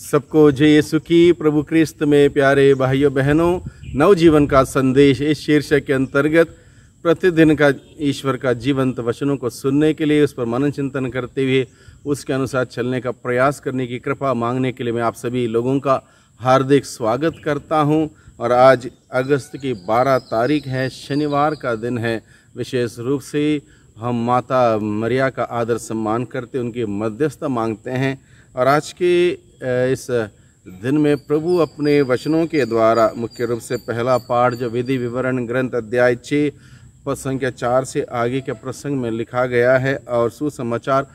सबको जय यीशु की प्रभु क्रिस्त में प्यारे भाइयों बहनों नवजीवन का संदेश इस शीर्षक के अंतर्गत प्रतिदिन का ईश्वर का जीवंत वचनों को सुनने के लिए उस पर मनन चिंतन करते हुए उसके अनुसार चलने का प्रयास करने की कृपा मांगने के लिए मैं आप सभी लोगों का हार्दिक स्वागत करता हूं और आज अगस्त की 12 तारीख है शनिवार का दिन है विशेष रूप से हम माता मरिया का आदर सम्मान करते उनकी मध्यस्थता मांगते हैं और आज के इस दिन में प्रभु अपने वचनों के द्वारा मुख्य रूप से पहला पाठ जो विधि विवरण ग्रंथ अध्याय छः पद संख्या चार से आगे के प्रसंग में लिखा गया है और सुसमाचार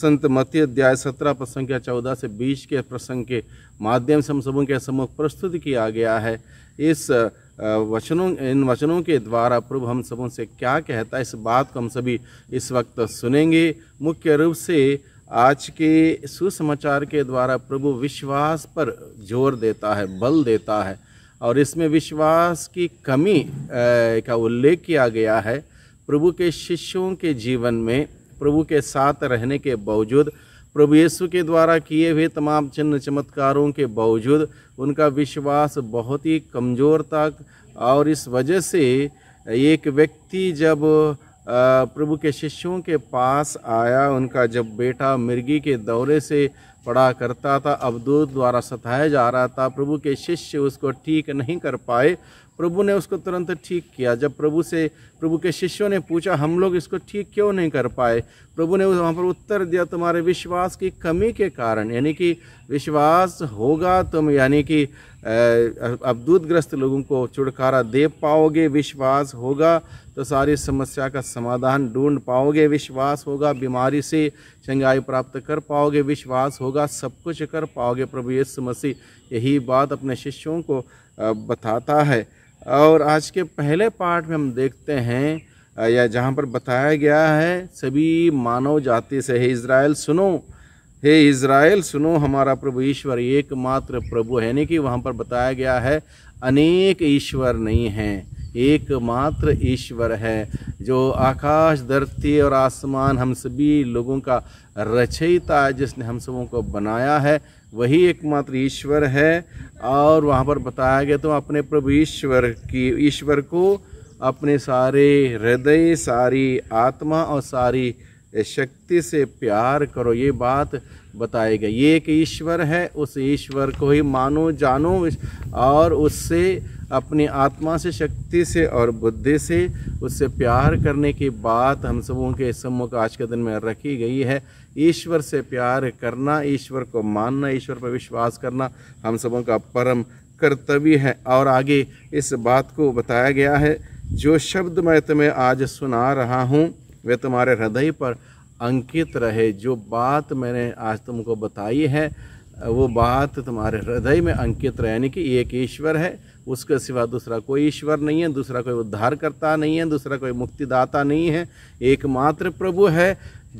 संत मती अध्याय सत्रह पद संख्या चौदह से बीस के प्रसंग के माध्यम से हम सबों के सम्मुख प्रस्तुत किया गया है इस वचनों इन वचनों के द्वारा प्रभु हम सबों से क्या कहता है इस बात को हम सभी इस वक्त सुनेंगे मुख्य रूप से आज के सुसमाचार के द्वारा प्रभु विश्वास पर जोर देता है बल देता है और इसमें विश्वास की कमी का उल्लेख किया गया है प्रभु के शिष्यों के जीवन में प्रभु के साथ रहने के बावजूद प्रभु यीशु के द्वारा किए हुए तमाम चिन्ह चमत्कारों के बावजूद उनका विश्वास बहुत ही कमज़ोर था और इस वजह से एक व्यक्ति जब प्रभु के शिष्यों के पास आया उनका जब बेटा मिर्गी के दौरे से पड़ा करता था अवधूत द्वारा सताया जा रहा था प्रभु के शिष्य उसको ठीक नहीं कर पाए प्रभु ने उसको तुरंत ठीक किया जब प्रभु से प्रभु के शिष्यों ने पूछा हम लोग इसको ठीक क्यों नहीं कर पाए प्रभु ने वहाँ पर उत्तर दिया तुम्हारे विश्वास की कमी के कारण यानी कि विश्वास होगा तुम यानी कि अब दूधग्रस्त लोगों को छुटकारा दे पाओगे विश्वास होगा तो सारी समस्या का समाधान ढूंढ पाओगे विश्वास होगा बीमारी से चंगाई प्राप्त कर पाओगे विश्वास होगा सब कुछ कर पाओगे प्रभु यीशु मसीह यही बात अपने शिष्यों को बताता है और आज के पहले पार्ट में हम देखते हैं या जहाँ पर बताया गया है सभी मानव जाति से हे इसराइल सुनो हे इसराइल सुनो हमारा प्रभु ईश्वर एकमात्र प्रभु है यानी कि वहाँ पर बताया गया है अनेक ईश्वर नहीं हैं एकमात्र ईश्वर है जो आकाश धरती और आसमान हम सभी लोगों का रचयिता है जिसने हम सबों को बनाया है वही एकमात्र ईश्वर है और वहाँ पर बताया गया तो अपने प्रभु ईश्वर की ईश्वर को अपने सारे हृदय सारी आत्मा और सारी शक्ति से प्यार करो ये बात बताई गई ये एक ईश्वर है उस ईश्वर को ही मानो जानो और उससे अपनी आत्मा से शक्ति से और बुद्धि से उससे प्यार करने की बात हम सबों के सम्मुख आज के दिन में रखी गई है ईश्वर से प्यार करना ईश्वर को मानना ईश्वर पर विश्वास करना हम सबों का परम कर्तव्य है और आगे इस बात को बताया गया है जो शब्द मैं तुम्हें आज सुना रहा हूँ वे तुम्हारे हृदय पर अंकित रहे जो बात मैंने आज तुमको बताई है वो बात तुम्हारे हृदय में अंकित रहे यानी कि एक ईश्वर है उसके सिवा दूसरा कोई ईश्वर नहीं है दूसरा कोई उद्धारकर्ता नहीं है दूसरा कोई मुक्तिदाता नहीं है एकमात्र प्रभु है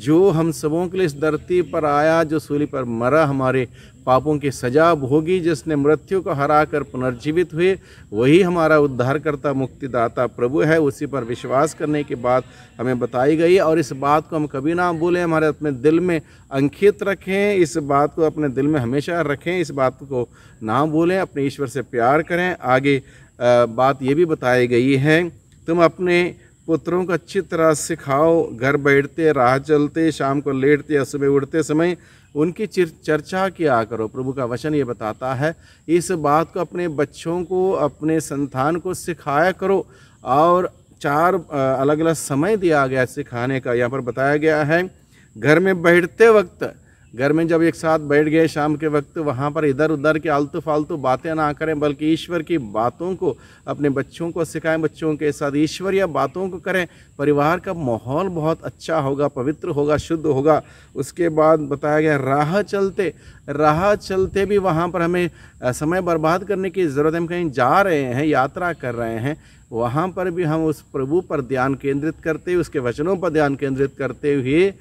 जो हम सबों के लिए इस धरती पर आया जो सूली पर मरा हमारे पापों की सजा भोगी जिसने मृत्यु को हरा कर पुनर्जीवित हुए वही हमारा उद्धारकर्ता मुक्तिदाता प्रभु है उसी पर विश्वास करने की बात हमें बताई गई और इस बात को हम कभी ना भूलें हमारे अपने दिल में अंकित रखें इस बात को अपने दिल में हमेशा रखें इस बात को ना भूलें अपने ईश्वर से प्यार करें आगे बात ये भी बताई गई है तुम अपने पुत्रों को अच्छी तरह सिखाओ घर बैठते राह चलते शाम को लेटते या सुबह उठते समय उनकी चर्चा किया करो प्रभु का वचन ये बताता है इस बात को अपने बच्चों को अपने संतान को सिखाया करो और चार अलग अलग समय दिया गया सिखाने का यहाँ पर बताया गया है घर में बैठते वक्त घर में जब एक साथ बैठ गए शाम के वक्त वहाँ पर इधर उधर के आलतू फालतू बातें ना करें बल्कि ईश्वर की बातों को अपने बच्चों को सिखाएं बच्चों के साथ ईश्वर या बातों को करें परिवार का माहौल बहुत अच्छा होगा पवित्र होगा शुद्ध होगा उसके बाद बताया गया राह चलते राह चलते भी वहाँ पर हमें समय बर्बाद करने की ज़रूरत है हम कहीं जा रहे हैं यात्रा कर रहे हैं वहाँ पर भी हम उस प्रभु पर ध्यान केंद्रित करते हुए उसके वचनों पर ध्यान केंद्रित करते हुए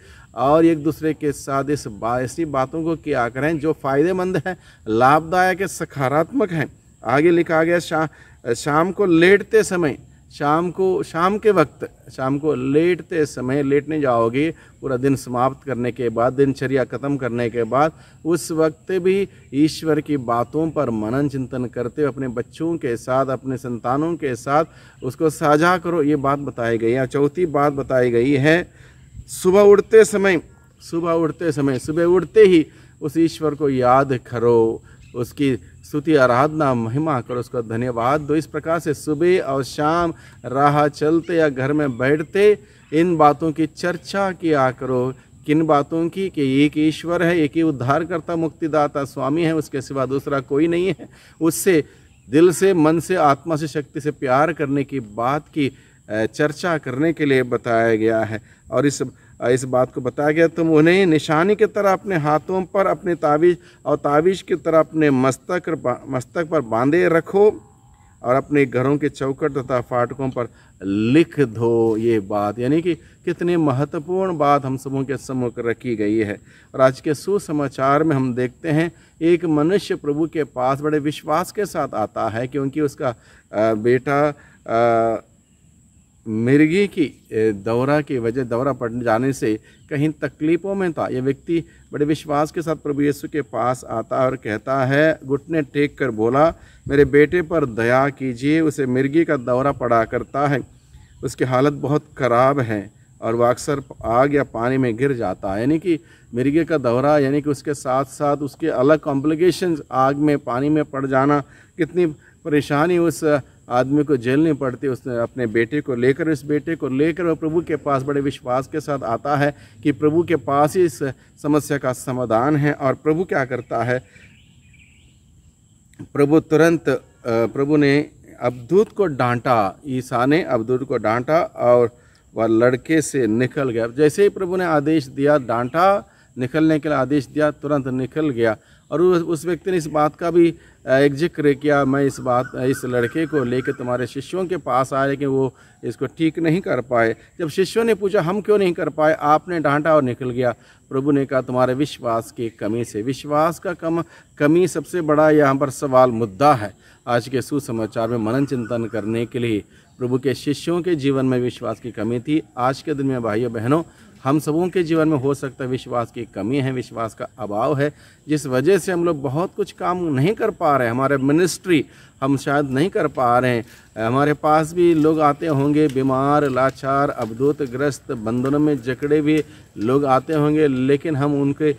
और एक दूसरे के साथ इस बा, ऐसी बातों को किया करें जो फ़ायदेमंद हैं लाभदायक है सकारात्मक हैं आगे लिखा गया शा, शाम को लेटते समय शाम को शाम के वक्त शाम को लेटते समय लेटने जाओगे पूरा दिन समाप्त करने के बाद दिनचर्या ख़त्म करने के बाद उस वक्त भी ईश्वर की बातों पर मनन चिंतन करते हुए अपने बच्चों के साथ अपने संतानों के साथ उसको साझा करो ये बात बताई गई है चौथी बात बताई गई है सुबह उठते समय सुबह उठते समय सुबह उठते ही उस ईश्वर को याद करो उसकी स्तुति आराधना महिमा करो उसका धन्यवाद दो इस प्रकार से सुबह और शाम राह चलते या घर में बैठते इन बातों की चर्चा किया करो किन बातों की कि एक ईश्वर है एक ही उद्धारकर्ता मुक्तिदाता स्वामी है उसके सिवा दूसरा कोई नहीं है उससे दिल से मन से आत्मा से शक्ति से प्यार करने की बात की चर्चा करने के लिए बताया गया है और इस इस बात को बताया गया तुम उन्हें निशानी की तरह अपने हाथों पर अपने ताबीज और ताबीज की तरह अपने मस्तक मस्तक पर बांधे रखो और अपने घरों के चौकट तथा फाटकों पर लिख दो ये बात यानी कि कितनी महत्वपूर्ण बात हम सबों के सम्मुख रखी गई है और आज के सुसमाचार में हम देखते हैं एक मनुष्य प्रभु के पास बड़े विश्वास के साथ आता है क्योंकि उसका बेटा मिर्गी की दौरा की वजह दौरा पड़ जाने से कहीं तकलीफ़ों में था यह व्यक्ति बड़े विश्वास के साथ प्रभु यीशु के पास आता और कहता है घुटने टेक कर बोला मेरे बेटे पर दया कीजिए उसे मिर्गी का दौरा पड़ा करता है उसकी हालत बहुत ख़राब है और वह अक्सर आग या पानी में गिर जाता है यानी कि मिर्गी का दौरा यानी कि उसके साथ साथ उसके अलग कॉम्प्लिकेशन आग में पानी में पड़ जाना कितनी परेशानी उस आदमी को झेलनी पड़ती उसने अपने बेटे को लेकर इस बेटे को लेकर वह प्रभु के पास बड़े विश्वास के साथ आता है कि प्रभु के पास ही इस समस्या का समाधान है और प्रभु क्या करता है प्रभु तुरंत प्रभु ने अवधूत को डांटा ईसा ने अवधूत को डांटा और वह लड़के से निकल गया जैसे ही प्रभु ने आदेश दिया डांटा निकलने के लिए आदेश दिया तुरंत निकल गया और उस व्यक्ति ने इस बात का भी एक जिक्र किया मैं इस बात इस लड़के को लेकर तुम्हारे शिष्यों के पास आए लेकिन वो इसको ठीक नहीं कर पाए जब शिष्यों ने पूछा हम क्यों नहीं कर पाए आपने डांटा और निकल गया प्रभु ने कहा तुम्हारे विश्वास की कमी से विश्वास का कम कमी सबसे बड़ा यहाँ पर सवाल मुद्दा है आज के सुसमाचार में मनन चिंतन करने के लिए प्रभु के शिष्यों के जीवन में विश्वास की कमी थी आज के दिन में भाइयों बहनों हम सबों के जीवन में हो सकता है विश्वास की कमी है विश्वास का अभाव है जिस वजह से हम लोग बहुत कुछ काम नहीं कर पा रहे हमारे मिनिस्ट्री हम शायद नहीं कर पा रहे हैं हमारे पास भी लोग आते होंगे बीमार लाचार ग्रस्त बंधनों में जकड़े भी लोग आते होंगे लेकिन हम उनके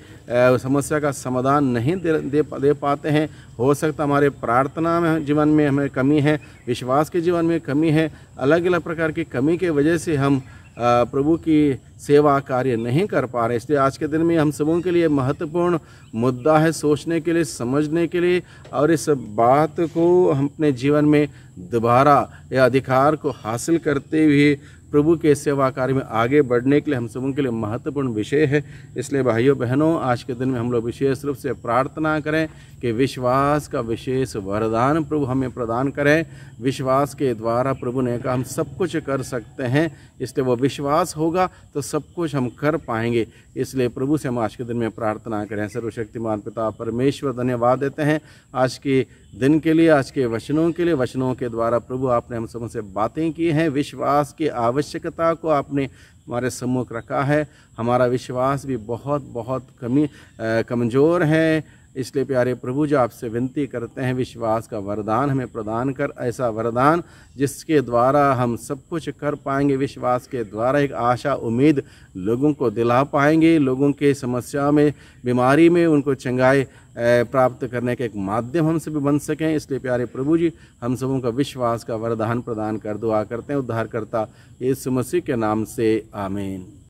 समस्या का समाधान नहीं दे दे, दे पाते हैं हो सकता हमारे प्रार्थना में जीवन में हमें कमी है विश्वास के जीवन में कमी है अलग अलग प्रकार की कमी के वजह से हम प्रभु की सेवा कार्य नहीं कर पा रहे इसलिए आज के दिन में हम सबों के लिए महत्वपूर्ण मुद्दा है सोचने के लिए समझने के लिए और इस बात को हम अपने जीवन में दोबारा या अधिकार को हासिल करते हुए प्रभु के सेवा कार्य में आगे बढ़ने के लिए हम सबों के लिए महत्वपूर्ण विषय है इसलिए भाइयों बहनों आज के दिन में हम लोग विशेष रूप से प्रार्थना करें कि विश्वास का विशेष वरदान प्रभु हमें प्रदान करें विश्वास के द्वारा प्रभु ने कहा हम सब कुछ कर सकते हैं इसलिए वो विश्वास होगा तो सब कुछ हम कर पाएंगे इसलिए प्रभु से हम आज के दिन में प्रार्थना करें सर्वशक्तिमान पिता परमेश्वर धन्यवाद देते हैं आज की दिन के लिए आज के वचनों के लिए वचनों के द्वारा प्रभु आपने हम समूह से बातें की हैं विश्वास की आवश्यकता को आपने हमारे सम्मुख रखा है हमारा विश्वास भी बहुत बहुत कमी कमज़ोर है इसलिए प्यारे प्रभु जो आपसे विनती करते हैं विश्वास का वरदान हमें प्रदान कर ऐसा वरदान जिसके द्वारा हम सब कुछ कर पाएंगे विश्वास के द्वारा एक आशा उम्मीद लोगों को दिला पाएंगे लोगों के समस्या में बीमारी में उनको चंगाई प्राप्त करने के एक माध्यम हम सभी बन सकें इसलिए प्यारे प्रभु जी हम सबों का विश्वास का वरदान प्रदान कर दुआ करते हैं उद्धारकर्ता ये मसीह के नाम से आमीन